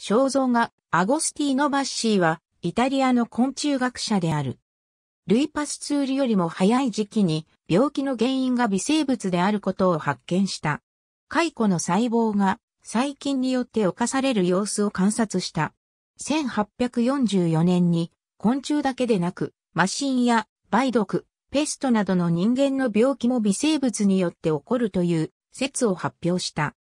肖像画、アゴスティーノ・バッシーは、イタリアの昆虫学者である。ルイパスツールよりも早い時期に、病気の原因が微生物であることを発見した。カイコの細胞が、細菌によって侵される様子を観察した。1844年に、昆虫だけでなく、マシンや梅毒、ペストなどの人間の病気も微生物によって起こるという説を発表した。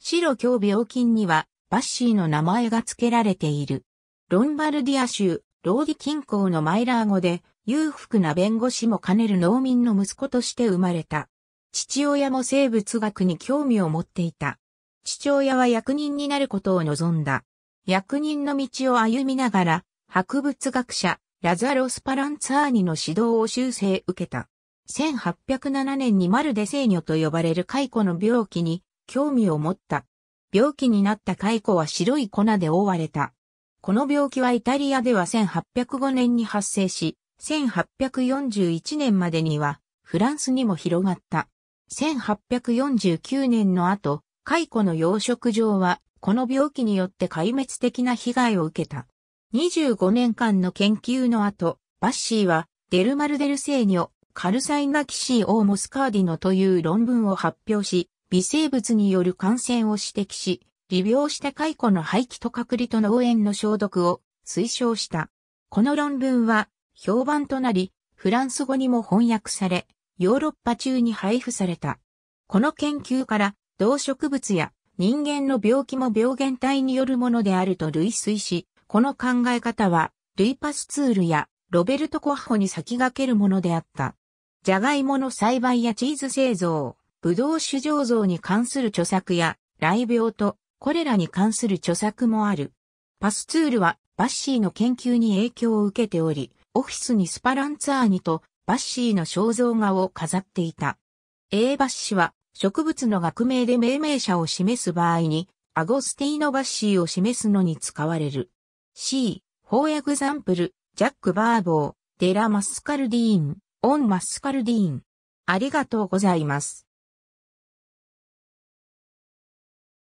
白強病菌にはバッシーの名前が付けられている。ロンバルディア州、ローディ近郊のマイラー語で、裕福な弁護士も兼ねる農民の息子として生まれた。父親も生物学に興味を持っていた。父親は役人になることを望んだ。役人の道を歩みながら、博物学者、ラザロス・パランツァーニの指導を修正受けた。1807年にマルデセーニョと呼ばれる解雇の病気に興味を持った。病気になった蚕は白い粉で覆われた。この病気はイタリアでは1805年に発生し、1841年までにはフランスにも広がった。1849年の後、蚕の養殖場はこの病気によって壊滅的な被害を受けた。25年間の研究の後、バッシーはデルマルデルセーニョ、カルサイナキシー・オー・モスカーディノという論文を発表し、微生物による感染を指摘し、利病した解雇の廃棄と隔離と農園の消毒を推奨した。この論文は評判となり、フランス語にも翻訳され、ヨーロッパ中に配布された。この研究から、動植物や人間の病気も病原体によるものであると類推し、この考え方は、ルイパスツールやロベルト・コッホに先駆けるものであった。ジャガイモの栽培やチーズ製造、ブドウ酒醸造に関する著作や、雷病とコレラに関する著作もある。パスツールはバッシーの研究に影響を受けており、オフィスにスパランツァーニとバッシーの肖像画を飾っていた。A バッシーは植物の学名で命名者を示す場合に、アゴスティーノバッシーを示すのに使われる。C、f o ー e グザンプル、ジャック・バーボー、デラ・マスカルディーン、オン・マスカルディーン。ありがとうございます。